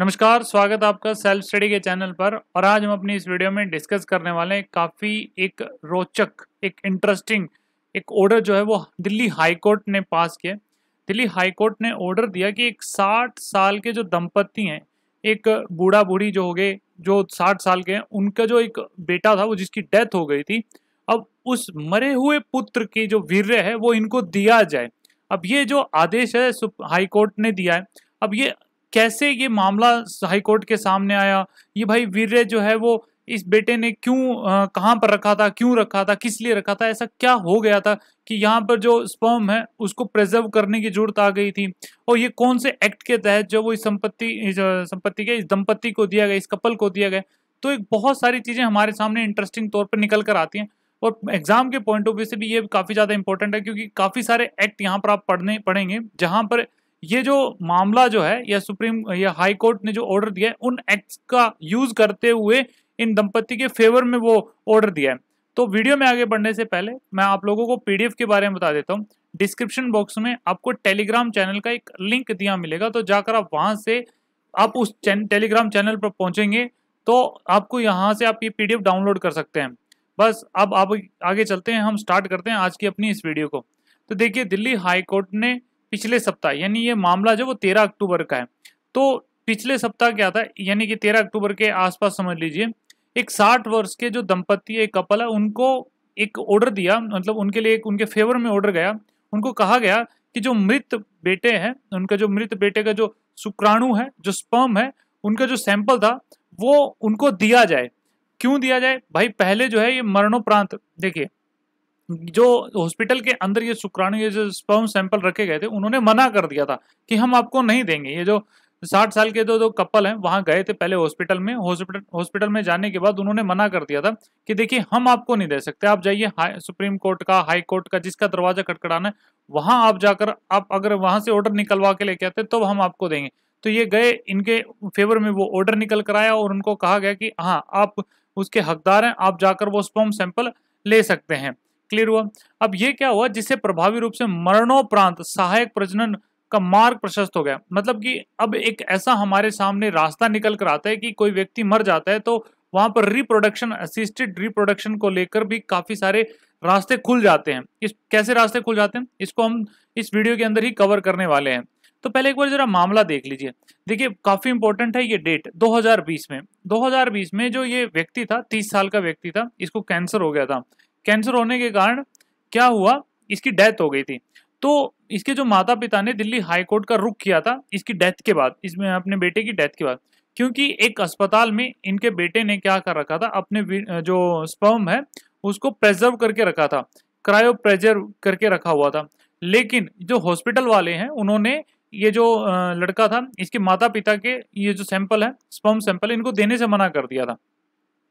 नमस्कार स्वागत आपका सेल्फ स्टडी के चैनल पर और आज हम अपनी इस वीडियो में डिस्कस करने वाले हैं काफ़ी एक रोचक एक इंटरेस्टिंग एक ऑर्डर जो है वो दिल्ली हाई कोर्ट ने पास किया दिल्ली हाई कोर्ट ने ऑर्डर दिया कि एक साठ साल के जो दंपत्ति हैं एक बूढ़ा बूढ़ी जो हो गए जो साठ साल के हैं उनका जो एक बेटा था वो जिसकी डेथ हो गई थी अब उस मरे हुए पुत्र की जो वीर्य है वो इनको दिया जाए अब ये जो आदेश है हाई कोर्ट ने दिया है अब ये कैसे ये मामला हाईकोर्ट के सामने आया ये भाई वीर्य जो है वो इस बेटे ने क्यों कहाँ पर रखा था क्यों रखा था किस लिए रखा था ऐसा क्या हो गया था कि यहाँ पर जो स्पर्म है उसको प्रिजर्व करने की जरूरत आ गई थी और ये कौन से एक्ट के तहत जो वो इस संपत्ति संपत्ति के इस दंपत्ति को दिया गया इस कपल को दिया गया तो एक बहुत सारी चीज़ें हमारे सामने इंटरेस्टिंग तौर पर निकल कर आती हैं और एग्जाम के पॉइंट ऑफ व्यू से भी ये काफ़ी ज़्यादा इंपॉर्टेंट है क्योंकि काफ़ी सारे एक्ट यहाँ पर आप पढ़ने पढ़ेंगे जहाँ पर ये जो मामला जो है या सुप्रीम या हाई कोर्ट ने जो ऑर्डर दिया है उन एक्ट का यूज करते हुए इन दंपति के फेवर में वो ऑर्डर दिया है तो वीडियो में आगे बढ़ने से पहले मैं आप लोगों को पीडीएफ के बारे में बता देता हूँ डिस्क्रिप्शन बॉक्स में आपको टेलीग्राम चैनल का एक लिंक दिया मिलेगा तो जाकर आप वहाँ से आप उस चैन टेलीग्राम चैनल पर पहुँचेंगे तो आपको यहाँ से आप ये पी डाउनलोड कर सकते हैं बस अब आप आगे चलते हैं हम स्टार्ट करते हैं आज की अपनी इस वीडियो को तो देखिए दिल्ली हाईकोर्ट ने पिछले सप्ताह यानी ये मामला जो वो तेरह अक्टूबर का है तो पिछले सप्ताह क्या था यानी कि तेरह अक्टूबर के आसपास समझ लीजिए एक साठ वर्ष के जो दंपत्ति एक कपल है उनको एक ऑर्डर दिया मतलब उनके लिए एक उनके फेवर में ऑर्डर गया उनको कहा गया कि जो मृत बेटे हैं उनका जो मृत बेटे का जो शुक्राणु है जो स्पर्म है उनका जो सैंपल था वो उनको दिया जाए क्यों दिया जाए भाई पहले जो है ये मरणोपरांत देखिए जो हॉस्पिटल के अंदर ये शुक्राणु ये जो स्पर्म सैंपल रखे गए थे उन्होंने मना कर दिया था कि हम आपको नहीं देंगे ये जो साठ साल के दो दो कपल हैं वहां गए थे पहले हॉस्पिटल में हॉस्पिटल हॉस्पिटल में जाने के बाद उन्होंने मना कर दिया था कि देखिए हम आपको नहीं दे सकते आप जाइए सुप्रीम कोर्ट का हाई कोर्ट का जिसका दरवाजा खटखड़ाना है वहां आप जाकर आप अगर वहां से ऑर्डर निकलवा के लेके आते तो हम आपको देंगे तो ये गए इनके फेवर में वो ऑर्डर निकल कर आया और उनको कहा गया कि हाँ आप उसके हकदार हैं आप जाकर वो स्पम सैंपल ले सकते हैं क्लियर हुआ अब ये क्या हुआ जिससे प्रभावी रूप से मरणोपरांत सहायक प्रजनन का मार्ग प्रशस्त हो गया मतलब कि अब एक ऐसा हमारे सामने रास्ता निकल कर आता है कि कोई व्यक्ति मर जाता है तो वहां पर रिप्रोडक्शन असिस्टेड रिप्रोडक्शन को लेकर भी काफी सारे रास्ते खुल जाते हैं इस कैसे रास्ते खुल जाते हैं इसको हम इस वीडियो के अंदर ही कवर करने वाले हैं तो पहले एक बार जरा मामला देख लीजिए देखिए काफी इंपॉर्टेंट है ये डेट 2020 में 2020 में जो ये व्यक्ति था 30 साल का व्यक्ति था इसको कैंसर हो गया था कैंसर होने के कारण क्या हुआ इसकी डेथ हो गई थी तो इसके जो माता पिता ने दिल्ली हाई कोर्ट का रुख किया था इसकी डेथ के बाद इसमें अपने बेटे की डेथ के बाद क्योंकि एक अस्पताल में इनके बेटे ने क्या कर रखा था अपने जो स्पर्म है उसको प्रेजर्व करके रखा था क्रायो प्रेजर्व करके रखा हुआ था लेकिन जो हॉस्पिटल वाले हैं उन्होंने ये जो लड़का था इसके माता पिता के ये जो सैंपल है स्पर्म सैंपल इनको देने से मना कर दिया था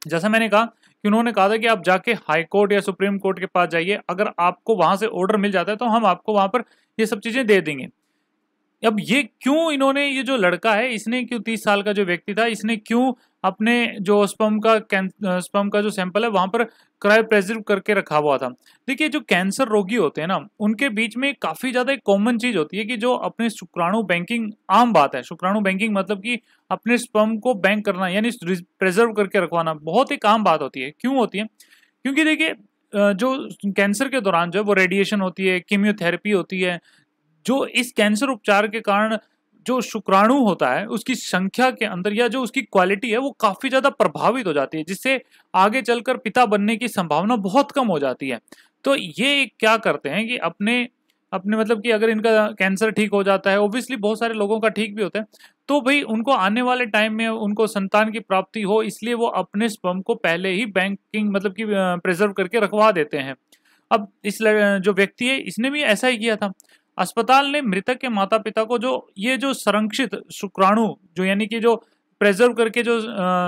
जैसा मैंने कहा कि उन्होंने कहा था कि आप जाके हाई कोर्ट या सुप्रीम कोर्ट के पास जाइए अगर आपको वहां से ऑर्डर मिल जाता है तो हम आपको वहां पर ये सब चीजें दे देंगे अब ये क्यों इन्होंने ये जो लड़का है इसने क्यों तीस साल का जो व्यक्ति था इसने क्यों अपने जो स्पम का स्पम का जो सैंपल है वहां पर क्राय प्रेजर्व करके रखा हुआ था देखिए जो कैंसर रोगी होते हैं ना उनके बीच में काफ़ी ज़्यादा एक कॉमन चीज़ होती है कि जो अपने शुक्राणु बैंकिंग आम बात है शुक्राणु बैंकिंग मतलब कि अपने स्पम को बैंक करना यानी प्रेजर्व करके रखवाना बहुत एक आम बात होती है क्यों होती है क्योंकि देखिये जो कैंसर के दौरान जो है वो रेडिएशन होती है कीमियोथेरेपी होती है जो इस कैंसर उपचार के कारण जो शुक्राणु होता है उसकी संख्या के अंदर या जो उसकी क्वालिटी है वो काफ़ी ज़्यादा प्रभावित हो जाती है जिससे आगे चलकर पिता बनने की संभावना बहुत कम हो जाती है तो ये क्या करते हैं कि अपने अपने मतलब कि अगर इनका कैंसर ठीक हो जाता है ओब्वियसली बहुत सारे लोगों का ठीक भी होता है तो भाई उनको आने वाले टाइम में उनको संतान की प्राप्ति हो इसलिए वो अपने स्पम को पहले ही बैंकिंग मतलब कि प्रिजर्व करके रखवा देते हैं अब इस जो व्यक्ति है इसने भी ऐसा ही किया था अस्पताल ने मृतक के माता पिता को जो ये जो संरक्षित शुक्राणु जो यानी कि जो प्रेजर्व करके जो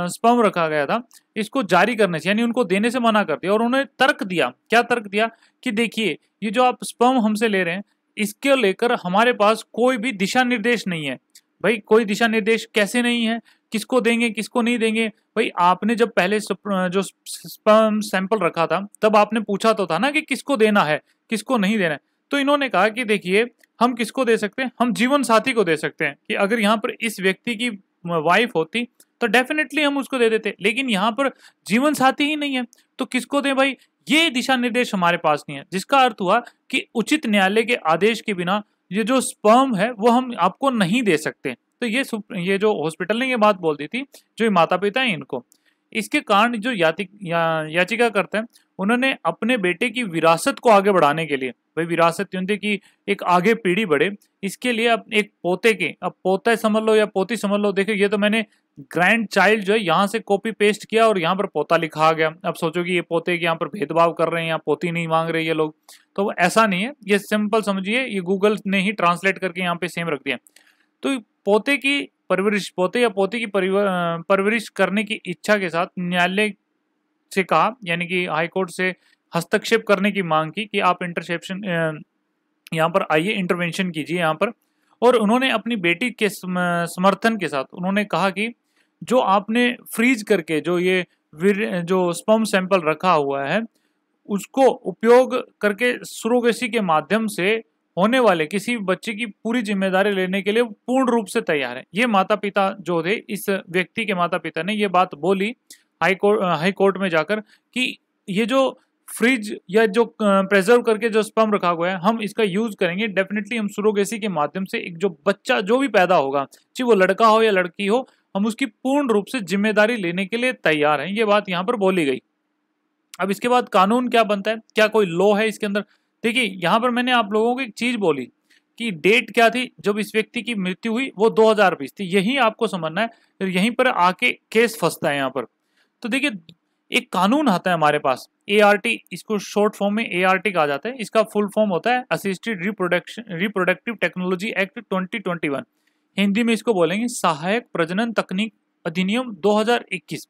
स्पम रखा गया था इसको जारी करने से यानी उनको देने से मना कर दिया और उन्होंने तर्क दिया क्या तर्क दिया कि देखिए ये जो आप स्पम हमसे ले रहे हैं इसके लेकर हमारे पास कोई भी दिशा निर्देश नहीं है भाई कोई दिशा निर्देश कैसे नहीं है किसको देंगे किसको नहीं देंगे भाई आपने जब पहले जो स्पम सैंपल रखा था तब आपने पूछा तो था ना कि किसको देना है किसको नहीं देना है तो इन्होंने कहा कि देखिए हम किसको दे सकते हैं हम जीवन साथी को दे सकते हैं कि अगर यहाँ पर इस व्यक्ति की वाइफ होती तो डेफिनेटली हम उसको दे देते लेकिन यहाँ पर जीवन साथी ही नहीं है तो किसको दे भाई ये दिशा निर्देश हमारे पास नहीं है जिसका अर्थ हुआ कि उचित न्यायालय के आदेश के बिना ये जो स्पर्म है वो हम आपको नहीं दे सकते तो ये ये जो हॉस्पिटल ने ये बात बोल दी थी जो माता पिता है इनको इसके कारण जो या, याचिका करते हैं उन्होंने अपने बेटे की विरासत को आगे बढ़ाने के लिए भाई विरासत क्योंकि कि एक आगे पीढ़ी बढ़े इसके लिए अब एक पोते के अब पोता समझ लो या पोती समझ लो देखो ये तो मैंने ग्रैंड चाइल्ड जो है यहाँ से कॉपी पेस्ट किया और यहाँ पर पोता लिखा गया अब सोचो कि ये पोते के यहाँ पर भेदभाव कर रहे हैं या पोती नहीं मांग रही है लोग तो ऐसा नहीं है ये सिंपल समझिए ये गूगल ने ही ट्रांसलेट करके यहाँ पे सेम रख दिया तो पोते की परवरिश पोते या पोते की परवरिश करने की इच्छा के साथ न्यायालय से कहा यानी कि हाईकोर्ट से हस्तक्षेप करने की मांग की कि आप इंटरसेप्शन यहाँ पर आइए इंटरवेंशन कीजिए यहाँ पर और उन्होंने अपनी बेटी के समर्थन के साथ उन्होंने कहा कि जो आपने फ्रीज करके जो ये जो स्पम सैंपल रखा हुआ है उसको उपयोग करके सुरोगेसी के माध्यम से होने वाले किसी बच्चे की पूरी जिम्मेदारी लेने के लिए पूर्ण रूप से तैयार है ये माता पिता जो थे इस व्यक्ति के माता पिता ने ये बात बोली हाई कोर्ट हाई कोर्ट में जाकर कि ये जो फ्रिज या जो प्रेजर्व करके जो स्पम रखा हुआ है हम इसका यूज करेंगे डेफिनेटली हम सुरोगेसी के माध्यम से एक जो बच्चा जो भी पैदा होगा चाहे वो लड़का हो या लड़की हो हम उसकी पूर्ण रूप से जिम्मेदारी लेने के लिए तैयार हैं ये बात यहाँ पर बोली गई अब इसके बाद कानून क्या बनता है क्या कोई लॉ है इसके अंदर देखिए यहाँ पर मैंने आप लोगों को एक चीज बोली कि डेट क्या थी जब इस व्यक्ति की मृत्यु हुई वो दो हजार थी यही आपको समझना है फिर यहीं पर आके केस फंसता है यहाँ पर तो देखिए एक कानून आता है हमारे पास ए इसको शॉर्ट फॉर्म में ए कहा जाता है इसका फुल फॉर्म होता है assisted reproduction reproductive technology act 2021 Hindi में इसको बोलेंगे सहायक प्रजनन तकनीक अधिनियम 2021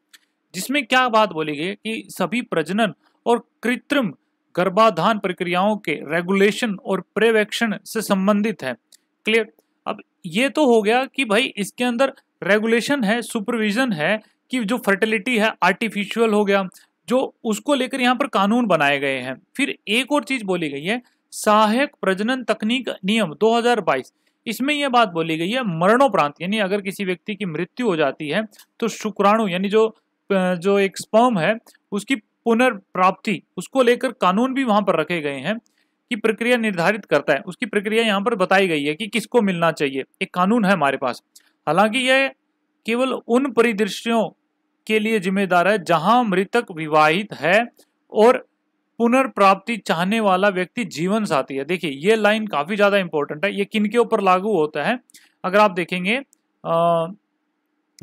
जिसमें क्या बात बोली गई कि सभी प्रजनन और कृत्रिम गर्भाधान प्रक्रियाओं के रेगुलेशन और पर्यवेक्षण से संबंधित है क्लियर अब ये तो हो गया कि भाई इसके अंदर रेगुलेशन है सुपरविजन है कि जो फर्टिलिटी है आर्टिफिशियल हो गया जो उसको लेकर यहाँ पर कानून बनाए गए हैं फिर एक और चीज बोली गई है सहायक प्रजनन तकनीक नियम 2022 इसमें यह बात बोली गई है मरणोपरांत यानी अगर किसी व्यक्ति की मृत्यु हो जाती है तो शुक्राणु यानी जो जो एक स्पर्म है उसकी पुनर्प्राप्ति उसको लेकर कानून भी वहां पर रखे गए हैं कि प्रक्रिया निर्धारित करता है उसकी प्रक्रिया यहाँ पर बताई गई है कि किसको मिलना चाहिए एक कानून है हमारे पास हालांकि यह केवल उन परिदृश्यों के लिए जिम्मेदार है जहां मृतक विवाहित है और पुनर्प्राप्ति चाहने वाला व्यक्ति जीवन साथी है देखिए ये लाइन काफी ज्यादा इंपॉर्टेंट है ये किन के ऊपर लागू होता है अगर आप देखेंगे अः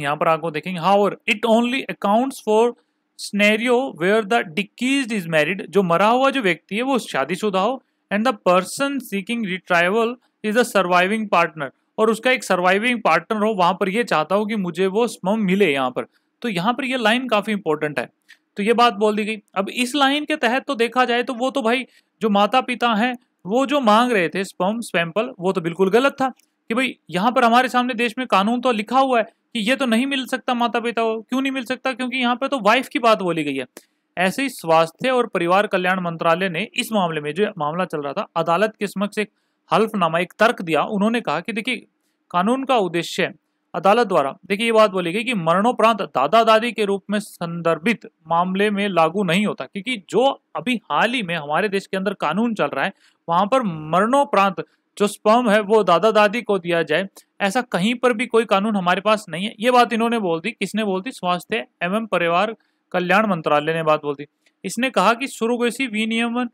यहाँ पर आपको देखेंगे how it only accounts for scenario where the डिकीज इज मैरिड जो मरा हुआ जो व्यक्ति है वो शादीशुदा हो and the person seeking retrieval is a surviving partner और उसका एक सर्वाइविंग पार्टनर हो वहां पर ये चाहता हो कि मुझे वो स्मम मिले यहाँ पर तो यहाँ पर ये लाइन काफी इंपॉर्टेंट है तो ये बात बोल दी गई अब इस लाइन के तहत तो देखा जाए तो वो तो भाई जो माता पिता हैं वो जो मांग रहे थे स्पम स्पैम्पल वो तो बिल्कुल गलत था कि भाई यहाँ पर हमारे सामने देश में कानून तो लिखा हुआ है कि ये तो नहीं मिल सकता माता पिता को क्यों नहीं मिल सकता क्योंकि यहाँ पे तो वाइफ की बात बोली गई है ऐसे ही स्वास्थ्य और परिवार कल्याण मंत्रालय ने इस मामले में जो मामला चल रहा था अदालत के समक्ष एक हल्फनामा एक तर्क दिया उन्होंने कहा कि देखिए कानून का उद्देश्य अदालत द्वारा देखिए ये बात बोली गई कि मरणोपरांत दादा दादी के रूप में संदर्भित मामले में लागू नहीं होता क्योंकि जो अभी हाल ही में हमारे देश के अंदर कानून चल रहा है वहां पर मरणोपरांत जो स्पर्म है वो दादा दादी को दिया जाए ऐसा कहीं पर भी कोई कानून हमारे पास नहीं है ये बात इन्होंने बोल दी किसने बोल दी स्वास्थ्य एवं परिवार कल्याण मंत्रालय ने बात बोल दी इसने कहा कि सुरुगेसी विनियमन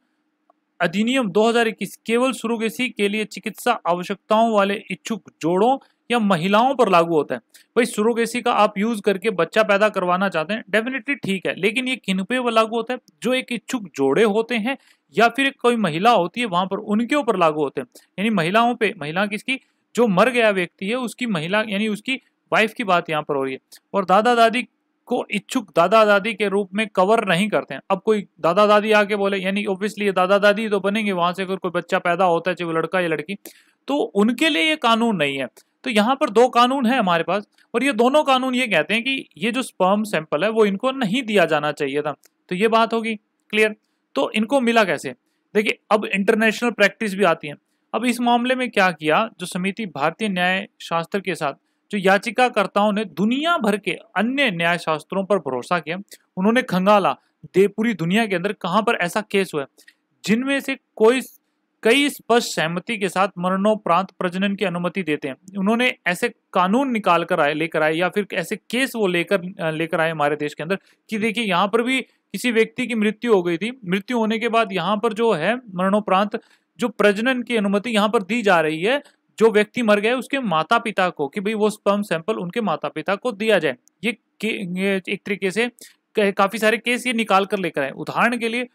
अधिनियम 2021 केवल सुरोगेसी के लिए चिकित्सा आवश्यकताओं वाले इच्छुक जोड़ों या महिलाओं पर लागू होता है भाई सुरोगेसी का आप यूज करके बच्चा पैदा करवाना चाहते हैं डेफिनेटली ठीक है लेकिन ये किन पे लागू होता है जो एक इच्छुक जोड़े होते हैं या फिर कोई महिला होती है वहां पर उनके ऊपर लागू होते हैं यानी महिलाओं पे महिला किसकी जो मर गया व्यक्ति है उसकी महिला यानी उसकी वाइफ की बात यहाँ पर हो रही है और दादा दादी को इच्छुक दादा दादी के रूप में कवर नहीं करते हैं अब कोई दादा दादी आके बोले यानी ऑब्वियसली दादा दादी तो बनेंगे वहां से अगर कोई बच्चा पैदा होता है चाहे वो लड़का या लड़की तो उनके लिए ये कानून नहीं है तो यहाँ पर दो कानून है हमारे पास और ये दोनों कानून ये कहते हैं कि ये जो स्पर्म सैंपल है वो इनको नहीं दिया जाना चाहिए था तो ये बात होगी क्लियर तो इनको मिला कैसे देखिए अब इंटरनेशनल प्रैक्टिस भी आती है अब इस मामले में क्या किया जो समिति भारतीय न्याय शास्त्र के साथ जो याचिकाकर्ताओं ने दुनिया भर के अन्य न्याय शास्त्रों पर भरोसा किया उन्होंने खंगाला दे पूरी दुनिया के अंदर कहाँ पर ऐसा केस हुआ जिनमें से कोई कई स्पष्ट सहमति के साथ मरणोपरांत प्रजनन की अनुमति देते हैं उन्होंने ऐसे कानून निकाल कर आए लेकर आए या फिर ऐसे केस वो लेकर लेकर आए हमारे देश के अंदर कि देखिए यहाँ पर भी किसी व्यक्ति की मृत्यु हो गई थी मृत्यु होने के बाद यहाँ पर जो है मरणोपरांत जो प्रजनन की अनुमति यहाँ पर दी जा रही है जो व्यक्ति मर गए उसके माता पिता को कि भाई वो स्पर्म सैंपल उनके माता पिता को दिया जाए ये, एक तरीके से काफी सारे केस ये निकाल कर लेकर आए उदाहरण के लिए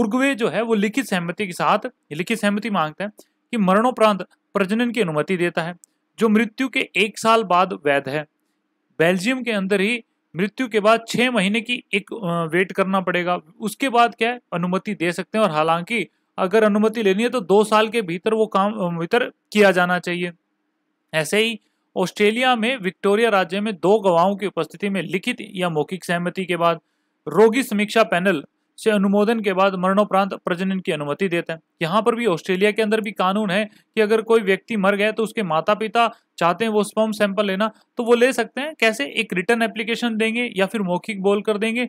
उर्गवे जो है वो लिखित सहमति के साथ लिखित सहमति मांगता है कि मरणोपरांत प्रजनन की अनुमति देता है जो मृत्यु के एक साल बाद वैध है बेल्जियम के अंदर ही मृत्यु के बाद छह महीने की एक वेट करना पड़ेगा उसके बाद क्या है अनुमति दे सकते हैं और हालांकि अगर अनुमति लेनी है तो दो साल के भीतर वो काम भीतर किया जाना चाहिए ऐसे ही ऑस्ट्रेलिया में विक्टोरिया राज्य में दो गवाहों की उपस्थिति में लिखित या मौखिक सहमति के बाद रोगी समीक्षा पैनल से अनुमोदन के बाद मरणोपरांत प्रजनन की अनुमति देते हैं यहाँ पर भी ऑस्ट्रेलिया के अंदर भी कानून है कि अगर कोई व्यक्ति मर गया तो उसके माता पिता चाहते हैं वो स्पर्म सैंपल लेना तो वो ले सकते हैं कैसे एक रिटर्न एप्लीकेशन देंगे या फिर मौखिक बोल कर देंगे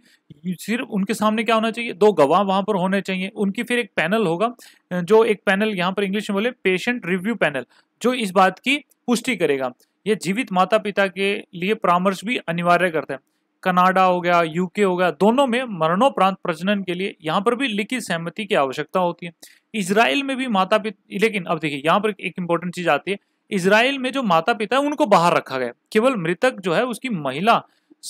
सिर्फ उनके सामने क्या होना चाहिए दो गवाह वहां पर होने चाहिए उनकी फिर एक पैनल होगा जो एक पैनल यहाँ पर इंग्लिश में बोले पेशेंट रिव्यू पैनल जो इस बात की पुष्टि करेगा ये जीवित माता पिता के लिए परामर्श भी अनिवार्य करते हैं कनाडा हो गया यूके हो गया दोनों में मरणोपरांत प्रजनन के लिए यहाँ पर भी लिखित सहमति की आवश्यकता होती है इसराइल में भी माता पिता लेकिन अब देखिए यहाँ पर एक इंपॉर्टेंट चीज आती है इसराइल में जो माता पिता है उनको बाहर रखा गया केवल मृतक जो है उसकी महिला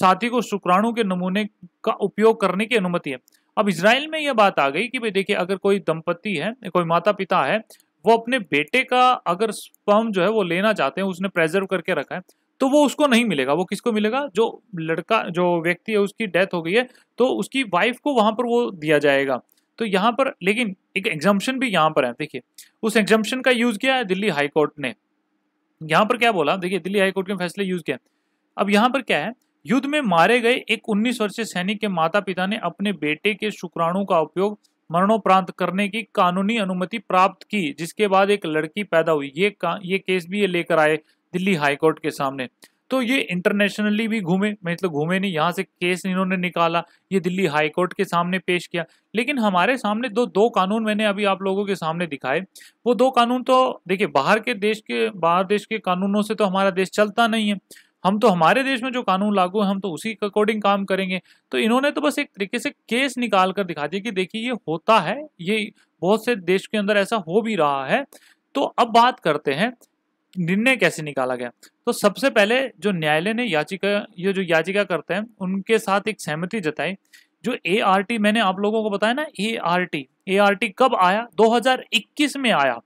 साथी को शुक्राणु के नमूने का उपयोग करने की अनुमति है अब इसराइल में यह बात आ गई कि भाई देखिए अगर कोई दंपति है कोई माता पिता है वो अपने बेटे का अगर स्पर्म जो है वो लेना चाहते हैं उसने प्रेजर्व करके रखा है तो वो उसको नहीं मिलेगा वो किसको मिलेगा जो लड़का जो व्यक्ति है उसकी डेथ हो गई है तो उसकी वाइफ को वहां पर वो दिया जाएगा तो यहाँ पर लेकिन एक एग्जाम्पन भी यहाँ पर है देखिए उस एग्जाम्पन का यूज़ किया है दिल्ली हाईकोर्ट ने यहाँ पर क्या बोला देखिए दिल्ली हाईकोर्ट के फैसले यूज़ किया अब यहाँ पर क्या है युद्ध में मारे गए एक 19 वर्षीय सैनिक के माता पिता ने अपने बेटे के शुक्राणु का उपयोग मरणोपरांत करने की कानूनी अनुमति प्राप्त की जिसके बाद एक लड़की पैदा हुई ये का, ये केस भी ये लेकर आए दिल्ली हाईकोर्ट के सामने तो ये इंटरनेशनली भी घूमे मतलब घूमे नहीं यहाँ से केस इन्होंने निकाला ये दिल्ली हाई कोर्ट के सामने पेश किया लेकिन हमारे सामने दो दो कानून मैंने अभी आप लोगों के सामने दिखाए वो दो कानून तो देखिए बाहर के देश के बाहर देश के कानूनों से तो हमारा देश चलता नहीं है हम तो हमारे देश में जो कानून लागू है हम तो उसी अकॉर्डिंग काम करेंगे तो इन्होंने तो बस एक तरीके से केस निकाल कर दिखा दिया कि देखिए ये होता है ये बहुत से देश के अंदर ऐसा हो भी रहा है तो अब बात करते हैं निर्णय कैसे निकाला गया तो सबसे पहले जो न्यायालय ने याचिका ये जो याचिका करते हैं उनके साथ एक सहमति जताई जो ए मैंने आप लोगों को बताया ना ए आर टी कब आया 2021 में आया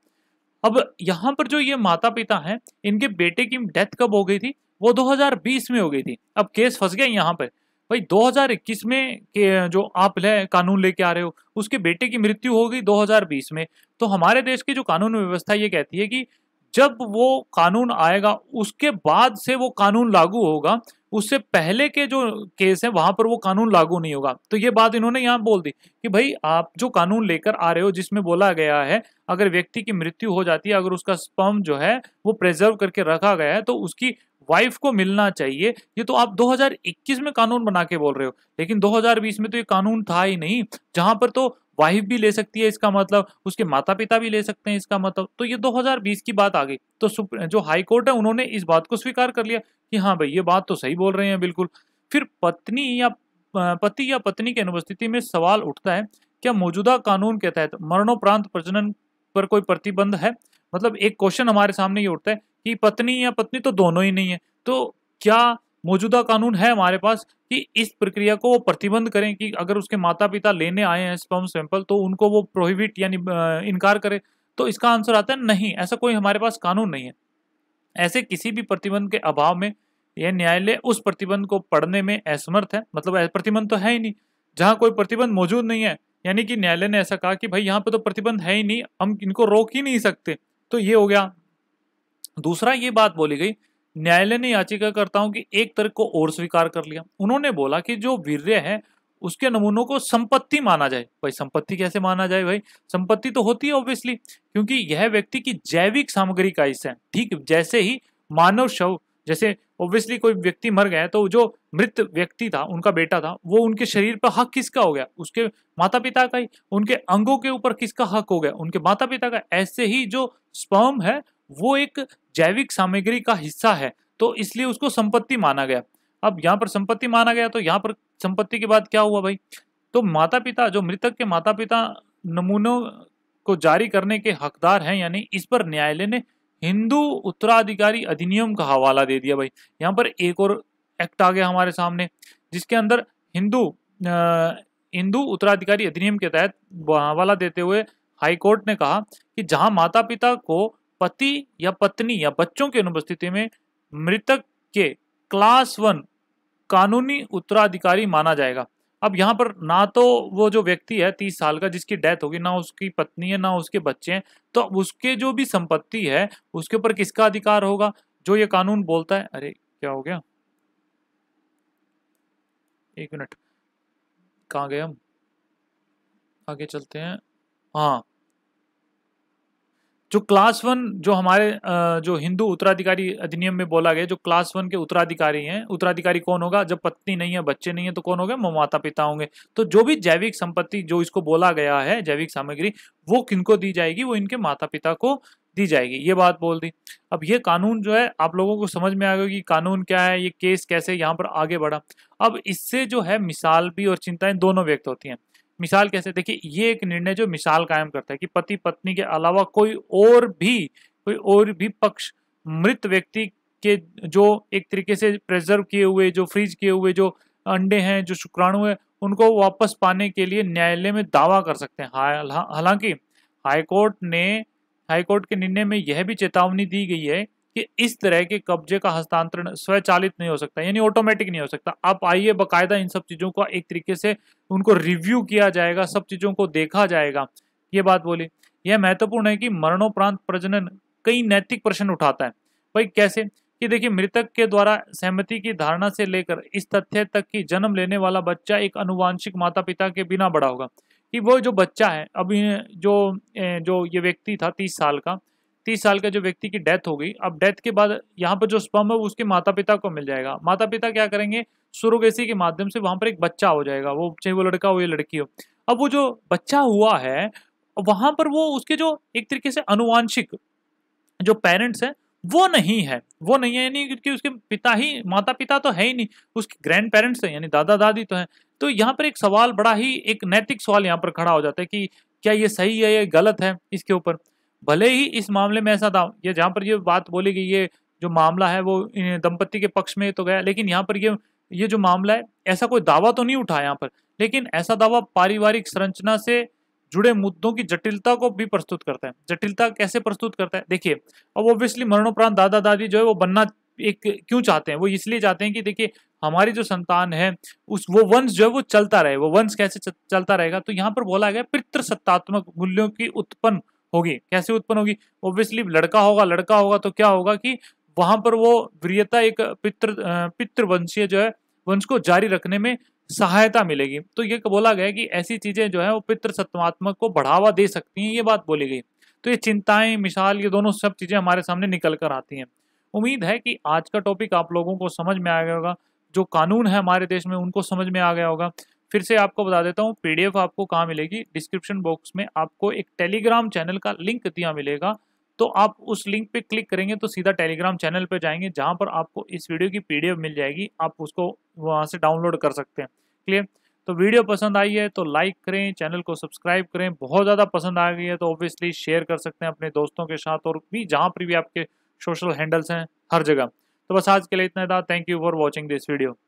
अब यहाँ पर जो ये माता पिता हैं इनके बेटे की डेथ कब हो गई थी वो 2020 में हो गई थी अब केस फंस गया यहाँ पर भाई 2021 में के जो आप ले, कानून लेके आ रहे हो उसके बेटे की मृत्यु हो गई 2020 में तो हमारे देश की जो कानून व्यवस्था ये कहती है कि जब वो कानून आएगा उसके बाद से वो कानून लागू होगा उससे पहले के जो केस है वहां पर वो कानून लागू नहीं होगा तो ये बात इन्होंने यहाँ बोल दी कि भाई आप जो कानून लेकर आ रहे हो जिसमें बोला गया है अगर व्यक्ति की मृत्यु हो जाती है अगर उसका स्पम जो है वो प्रिजर्व करके रखा गया है तो उसकी वाइफ को मिलना चाहिए ये तो आप 2021 में कानून बना के बोल रहे हो लेकिन 2020 में तो ये कानून था ही नहीं जहां पर तो वाइफ भी ले सकती है इसका मतलब उसके माता पिता भी ले सकते हैं इसका मतलब तो ये 2020 की बात आ गई तो जो हाई कोर्ट है उन्होंने इस बात को स्वीकार कर लिया कि हाँ भाई ये बात तो सही बोल रहे हैं बिल्कुल फिर पत्नी या पति या पत्नी की अनुपस्थिति में सवाल उठता है क्या मौजूदा कानून के तहत मरणोपरांत प्रजनन पर कोई प्रतिबंध है मतलब एक क्वेश्चन हमारे सामने ये उठता है कि पत्नी या पत्नी तो दोनों ही नहीं है तो क्या मौजूदा कानून है हमारे पास कि इस प्रक्रिया को वो प्रतिबंध करें कि अगर उसके माता पिता लेने आए हैं स्पर्म सैंपल तो उनको वो प्रोहिबिट यानी इनकार करे तो इसका आंसर आता है नहीं ऐसा कोई हमारे पास कानून नहीं है ऐसे किसी भी प्रतिबंध के अभाव में यह न्यायालय उस प्रतिबंध को पढ़ने में असमर्थ है मतलब प्रतिबंध तो है ही नहीं जहाँ कोई प्रतिबंध मौजूद नहीं है यानी कि न्यायालय ने ऐसा कहा कि भाई यहाँ पे तो प्रतिबंध है ही नहीं हम इनको रोक ही नहीं सकते तो ये हो गया दूसरा ये बात बोली गई न्यायालय ने याचिकाकर्ताओं की एक तर्क को और स्वीकार कर लिया उन्होंने बोला कि जो वीर्य है उसके नमूनों को संपत्ति माना जाए भाई संपत्ति कैसे माना जाए भाई संपत्ति तो होती है ऑब्वियसली क्योंकि यह व्यक्ति की जैविक सामग्री का हिस्सा है ठीक जैसे ही मानव शव जैसे ऑब्वियसली कोई व्यक्ति मर गया तो जो मृत व्यक्ति था उनका बेटा था वो उनके शरीर पर हक किसका हो गया उसके माता पिता का ही उनके अंगों के ऊपर किसका हक हो गया उनके माता पिता का ऐसे ही जो स्पर्म है वो एक जैविक सामग्री का हिस्सा है तो इसलिए उसको संपत्ति माना गया अब यहाँ पर संपत्ति माना गया तो यहाँ पर संपत्ति के बाद क्या हुआ भाई तो माता पिता जो मृतक के माता पिता नमूनों को जारी करने के हकदार हैं यानी इस पर न्यायालय ने हिंदू उत्तराधिकारी अधिनियम का हवाला दे दिया भाई यहाँ पर एक और एक्ट आ गया हमारे सामने जिसके अंदर हिंदू हिंदू उत्तराधिकारी अधिनियम के तहत हवाला देते हुए हाईकोर्ट ने कहा कि जहाँ माता पिता को पति या पत्नी या बच्चों की अनुपस्थिति में मृतक के क्लास वन कानूनी उत्तराधिकारी माना जाएगा अब यहाँ पर ना तो वो जो व्यक्ति है तीस साल का जिसकी डेथ होगी ना उसकी पत्नी है ना उसके बच्चे हैं तो उसके जो भी संपत्ति है उसके ऊपर किसका अधिकार होगा जो ये कानून बोलता है अरे क्या हो गया एक मिनट कहाँ गए हम आगे चलते हैं हाँ जो क्लास वन जो हमारे जो हिंदू उत्तराधिकारी अधिनियम में बोला गया जो क्लास वन के उत्तराधिकारी हैं उत्तराधिकारी कौन होगा जब पत्नी नहीं है बच्चे नहीं है तो कौन होगा माता पिता होंगे तो जो भी जैविक संपत्ति जो इसको बोला गया है जैविक सामग्री वो किनको दी जाएगी वो इनके माता पिता को दी जाएगी ये बात बोल दी अब ये कानून जो है आप लोगों को समझ में आ गया कि कानून क्या है ये केस कैसे यहाँ पर आगे बढ़ा अब इससे जो है मिसाल भी और चिंताएं दोनों व्यक्त होती हैं मिसाल कैसे देखिए ये एक निर्णय जो मिसाल कायम करता है कि पति पत्नी के अलावा कोई और भी कोई और भी पक्ष मृत व्यक्ति के जो एक तरीके से प्रिजर्व किए हुए जो फ्रीज किए हुए जो अंडे हैं जो शुक्राणु हैं उनको वापस पाने के लिए न्यायालय में दावा कर सकते हैं हालांकि हाईकोर्ट ने हाईकोर्ट के निर्णय में यह भी चेतावनी दी गई है कि इस तरह के कब्जे का हस्तांतरण स्वचालित नहीं हो सकता यानी ऑटोमेटिक नहीं हो सकता आप आइए बकायदा इन सब चीज़ों का एक तरीके से उनको रिव्यू किया जाएगा सब चीज़ों को देखा जाएगा ये बात बोली यह महत्वपूर्ण है कि मरणोपरांत प्रजनन कई नैतिक प्रश्न उठाता है भाई कैसे कि देखिए मृतक के द्वारा सहमति की धारणा से लेकर इस तथ्य तक कि जन्म लेने वाला बच्चा एक अनुवांशिक माता पिता के बिना बड़ा होगा कि वो जो बच्चा है अभी जो जो ये व्यक्ति था तीस साल का तीस साल का जो व्यक्ति की डेथ हो गई अब डेथ के बाद यहाँ पर जो स्पम है वो उसके माता पिता को मिल जाएगा माता पिता क्या करेंगे सुरोगेसी के माध्यम से वहाँ पर एक बच्चा हो जाएगा वो चाहे वो लड़का हो या लड़की हो अब वो जो बच्चा हुआ है वहाँ पर वो उसके जो एक तरीके से अनुवांशिक जो पेरेंट्स हैं वो नहीं है वो नहीं है यानी क्योंकि उसके पिता ही माता पिता तो है ही नहीं उसके ग्रैंड पेरेंट्स हैं यानी दादा दादी तो हैं तो यहाँ पर एक सवाल बड़ा ही एक नैतिक सवाल यहाँ पर खड़ा हो जाता है कि क्या ये सही है या गलत है इसके ऊपर भले ही इस मामले में ऐसा था ये जहाँ पर ये बात बोली गई ये जो मामला है वो दंपति के पक्ष में तो गया लेकिन यहाँ पर ये ये जो मामला है ऐसा कोई दावा तो नहीं उठा यहाँ पर लेकिन ऐसा दावा पारिवारिक संरचना से जुड़े मुद्दों की जटिलता को भी प्रस्तुत करता है जटिलता कैसे प्रस्तुत करता है देखिए अब ऑब्वियसली मरणोपरांत दादा दादी जो है वो बनना एक क्यों चाहते हैं वो इसलिए चाहते हैं कि देखिए हमारी जो संतान है उस वो वंश जो है वो चलता रहे वो वंश कैसे चलता रहेगा तो यहाँ पर बोला गया पितृसत्तात्मक मूल्यों की उत्पन्न होगी कैसे उत्पन्न होगी ऑब्वियसली लड़का होगा लड़का होगा तो क्या होगा कि वहां पर वो वीरता एक पितृ पितृवंशीय जो है वंश को जारी रखने में सहायता मिलेगी तो ये बोला गया कि ऐसी चीजें जो है वो पितृ सत्वात्मक को बढ़ावा दे सकती हैं ये बात बोली गई तो ये चिंताएं मिसाल ये दोनों सब चीजें हमारे सामने निकल कर आती हैं उम्मीद है कि आज का टॉपिक आप लोगों को समझ में आ गया होगा जो कानून है हमारे देश में उनको समझ में आ गया होगा फिर से आपको बता देता हूँ पीडीएफ आपको कहाँ मिलेगी डिस्क्रिप्शन बॉक्स में आपको एक टेलीग्राम चैनल का लिंक दिया मिलेगा तो आप उस लिंक पे क्लिक करेंगे तो सीधा टेलीग्राम चैनल पे जाएंगे जहाँ पर आपको इस वीडियो की पीडीएफ मिल जाएगी आप उसको वहाँ से डाउनलोड कर सकते हैं क्लियर तो वीडियो पसंद आई है तो लाइक करें चैनल को सब्सक्राइब करें बहुत ज़्यादा पसंद आ गई है तो ऑब्वियसली शेयर कर सकते हैं अपने दोस्तों के साथ और भी जहाँ पर भी आपके सोशल हैंडल्स हैं हर जगह तो बस आज के लिए इतना था thank you for watching this video